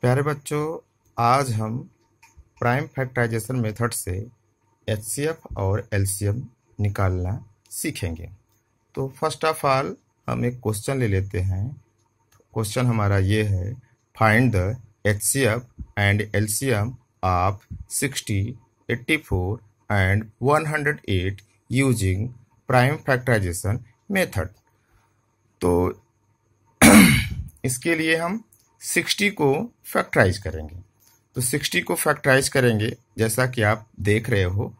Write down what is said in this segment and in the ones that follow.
प्यारे बच्चों आज हम प्राइम फैक्टराइजेशन मेथड से एच और एल निकालना सीखेंगे तो फर्स्ट ऑफ ऑल हम एक क्वेश्चन ले लेते हैं क्वेश्चन हमारा ये है find the H and L of 60, 84 and 108 using prime factorization method तो इसके लिए हम 60 को फैक्टराइज करेंगे तो 60 को फैक्टराइज करेंगे जैसा कि आप देख रहे हो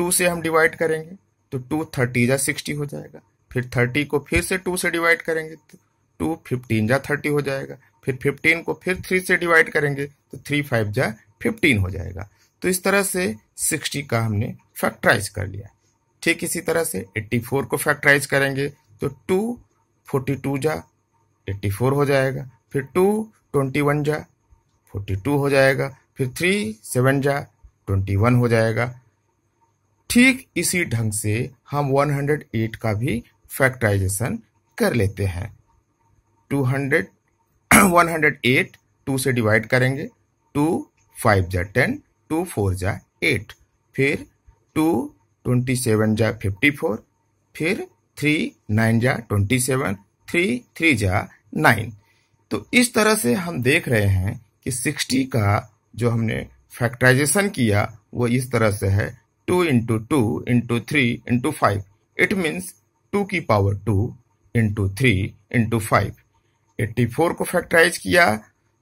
2 से हम डिवाइड करेंगे तो टू थर्टी जा सिक्सटी हो जाएगा फिर थर्टी को फिर से टू से डिवाइड करेंगे तो टू फिफ्टीन जा थर्टी हो जाएगा फिर फिफ्टीन को फिर थ्री से डिवाइड करेंगे तो थ्री फाइव जा फिफ्टीन हो जाएगा तो इस तरह से सिक्सटी का हमने फैक्टराइज कर लिया ठीक इसी तरह से एट्टी फोर को फैक्टराइज करेंगे तो टू फोर्टी टू जा एट्टी फोर हो जाएगा फिर टू ट्वेंटी वन जा फोर्टी टू हो जाएगा फिर थ्री सेवन जा ट्वेंटी वन हो जाएगा ठीक इसी ढंग से हम वन हंड्रेड एट का भी फैक्टराइजेशन कर लेते हैं two hundred one hundred eight two से डिवाइड करेंगे टू फाइव जा टेन टू फोर जा एट फिर टू ट्वेंटी सेवन जा फिफ्टी फोर फिर थ्री नाइन जा ट्वेंटी सेवन थ्री थ्री जा नाइन तो इस तरह से हम देख रहे हैं कि 60 का जो हमने फैक्टराइजेशन किया वो इस तरह से है two into two into three into five it means two की power two into three into five eighty four को फैक्टराइज किया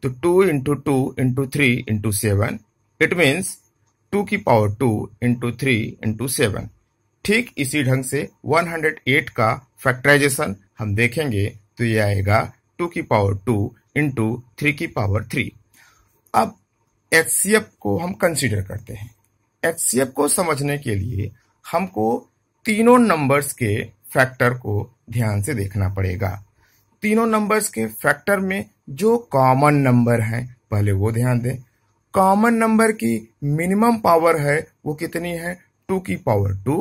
तो two into two into three into seven it means two की power two into three into seven ठीक इसी ढंग से 108 का फैक्टराइजेशन हम देखेंगे तो ये आएगा टू की पावर टू इंटू थ्री की पावर थ्री अब एच सी एफ को हम कंसिडर करते हैं एच सी एफ को समझने के लिए हमको तीनों नंबर्स के फैक्टर को ध्यान से देखना पड़ेगा तीनों नंबर्स के फैक्टर में जो कॉमन नंबर हैं पहले वो ध्यान दें कॉमन नंबर की मिनिमम पावर है वो कितनी है टू की पावर टू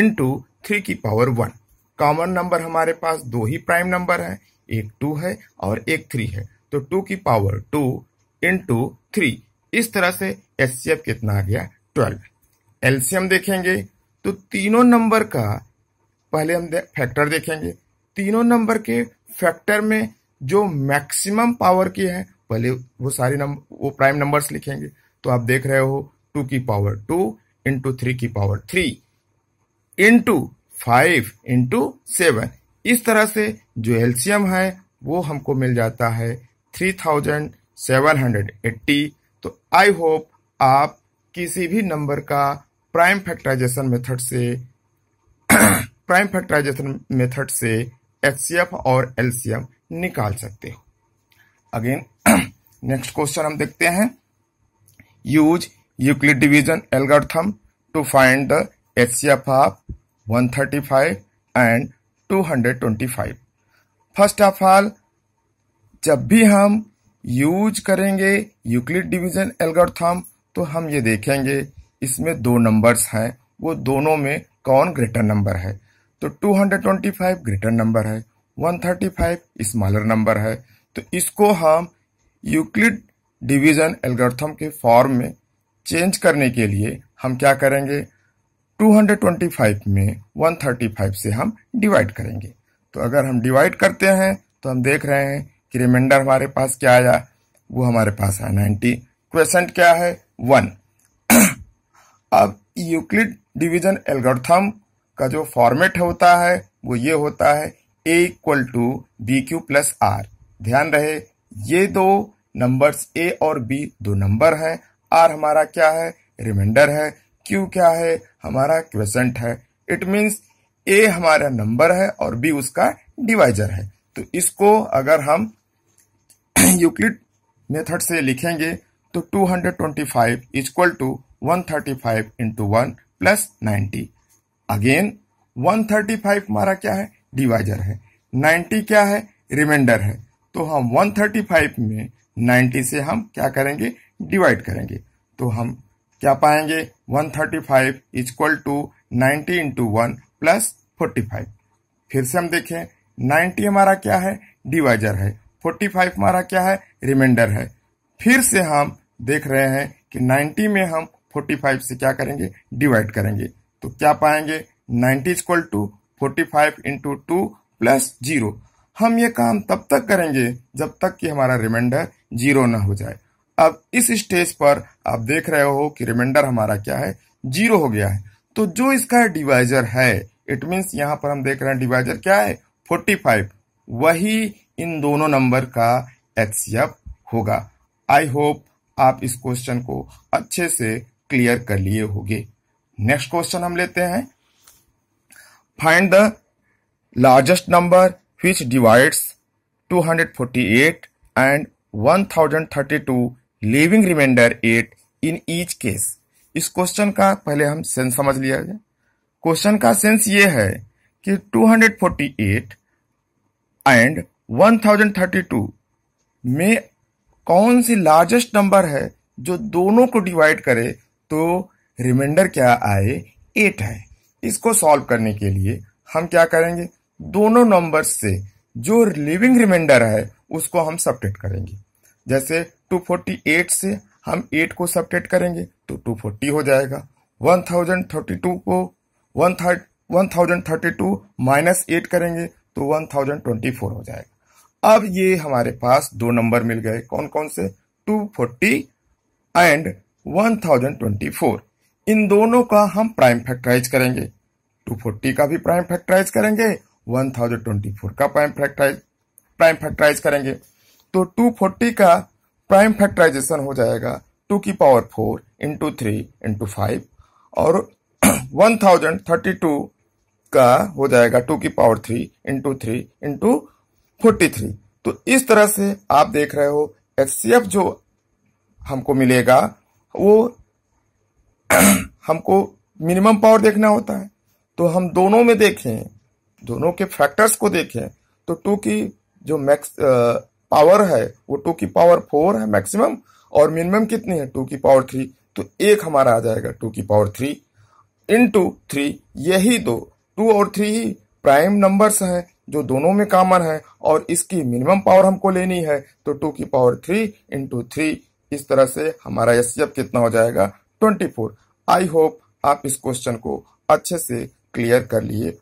इंटू थ्री की पावर वन कॉमन नंबर हमारे पास दो ही प्राइम नंबर है एक टू है और एक थ्री है तो टू की power two in two three इस तरह से एफ कितना आ गया ट्वेल्व एल्सियम देखेंगे तो तीनों नंबर का पहले हम दे, फैक्टर देखेंगे तीनों नंबर के फैक्टर में जो मैक्सिमम पावर की है पहले वो सारे नंबर वो प्राइम नंबर्स लिखेंगे तो आप देख रहे हो टू की पावर टू इंटू थ्री की power three into five into seven इस तरह से जो एल्शियम है वो हमको मिल जाता है three thousand seven hundred eighty तो आई होप आप किसी भी नंबर का प्राइम फैक्टराइजेशन मेथड से प्राइम फैक्टराइजेशन मेथड से एच और एल्शियम निकाल सकते हो अगेन नेक्स्ट क्वेश्चन हम देखते हैं use Euclid division algorithm to find the H of 135 and 225 first of all जब भी हम यूज करेंगे यूक्लिड डिवीजन एल्गोरिथम तो हम ये देखेंगे इसमें दो नंबर्स हैं वो दोनों में कौन ग्रेटर नंबर है तो 225 ग्रेटर नंबर है 135 स्मॉलर नंबर है तो इसको हम यूक्लिड डिवीजन एल्गोरिथम के फॉर्म में चेंज करने के लिए हम क्या करेंगे 225 में 135 से हम डिवाइड करेंगे तो अगर हम डिवाइड करते हैं तो हम देख रहे हैं कि रिमाइंडर हमारे पास क्या आया वो हमारे पास आया नाइन्टी क्वेश्चन क्या है वन अब यूक्लिड डिवीजन एल्गोरिथम का जो फॉर्मेट होता है वो ये होता है A equal to B Q plus R ध्यान रहे ये दो नंबर्स ए और बी दो नंबर हैं आर हमारा क्या है रिमाइंडर है क्यू क्या है हमारा क्वेश्चन है इट मीन्स ए हमारा नंबर है और बी उसका डिवाइजर है तो इसको अगर हम यूक्लिड मेथड से लिखेंगे तो 225 hundred twenty five equal to one thirty five into one plus ninety again one thirty five हमारा क्या है डिवाइजर है नाइन्टी क्या है रिमाइंडर है तो हम वन थर्टी फाइव में नाइन्टी से हम क्या करेंगे डिवाइड करेंगे तो हम क्या पाएंगे 135 thirty five equal to ninety into one plus forty five फिर से हम देखें 90 हमारा क्या है डिवाइजर है 45 हमारा क्या है रिमाइंडर है फिर से हम देख रहे हैं कि 90 में हम 45 से क्या करेंगे डिवाइड करेंगे तो क्या पाएंगे 90 equal to forty five into two plus zero हम ये काम तब तक करेंगे जब तक कि हमारा रिमाइंडर जीरो ना हो जाए अब इस स्टेज पर आप देख रहे हो कि रिमाइंडर हमारा क्या है जीरो हो गया है तो जो इसका डिवाइजर है इट मीन यहाँ पर हम देख रहे हैं डिवाइजर क्या है फोर्टी फाइव वही इन दोनों नंबर का एचसीएफ होगा आई होप आप इस क्वेश्चन को अच्छे से क्लियर कर लिए होंगे नेक्स्ट क्वेश्चन हम लेते हैं find the largest number which divides 248 and 1032 leaving remainder eight in each case इस क्वेश्चन का पहले हम सेंस समझ लिया जाए क्वेश्चन का सेंस ये है कि 248 एंड 1032 में कौन सी लार्जेस्ट नंबर है जो दोनों को डिवाइड करे तो रिमाइंडर क्या आए एट है इसको सॉल्व करने के लिए हम क्या करेंगे दोनों नंबर से जो लिविंग रिमाइंडर है उसको हम सब करेंगे जैसे 248 से हम 8 को सब करेंगे तो 240 हो जाएगा 1032 को 1032 माइनस 8 करेंगे तो 1024 हो जाएगा अब ये हमारे पास दो नंबर मिल गए कौन कौन से 240 एंड 1024 इन दोनों का हम प्राइम फैक्टराइज करेंगे 240 का भी प्राइम फैक्टराइज करेंगे 1024 का प्राइम फैक्टराइज प्राइम फैक्टराइज करेंगे तो 240 का प्राइम फैक्टराइजेशन हो जाएगा टू की power four into three into five और वन थाउजेंड थर्टी टू का हो जाएगा टू की power three into three into forty three तो इस तरह से आप देख रहे हो एफ जो हमको मिलेगा वो हमको मिनिमम पावर देखना होता है तो हम दोनों में देखें दोनों के फैक्टर्स को देखें तो टू की जो मैक्स पावर है वो टू की पावर फोर है मैक्सिमम और मिनिमम कितनी है टू की पावर थ्री तो एक हमारा आ जाएगा टू की power three in two three यही दो टू और थ्री ही प्राइम नंबर्स हैं जो दोनों में कॉमन है और इसकी मिनिमम पावर हमको लेनी है तो टू की पावर थ्री इंटू थ्री इस तरह से हमारा एस कितना हो जाएगा ट्वेंटी फोर आई होप आप इस क्वेश्चन को अच्छे से क्लियर कर लिए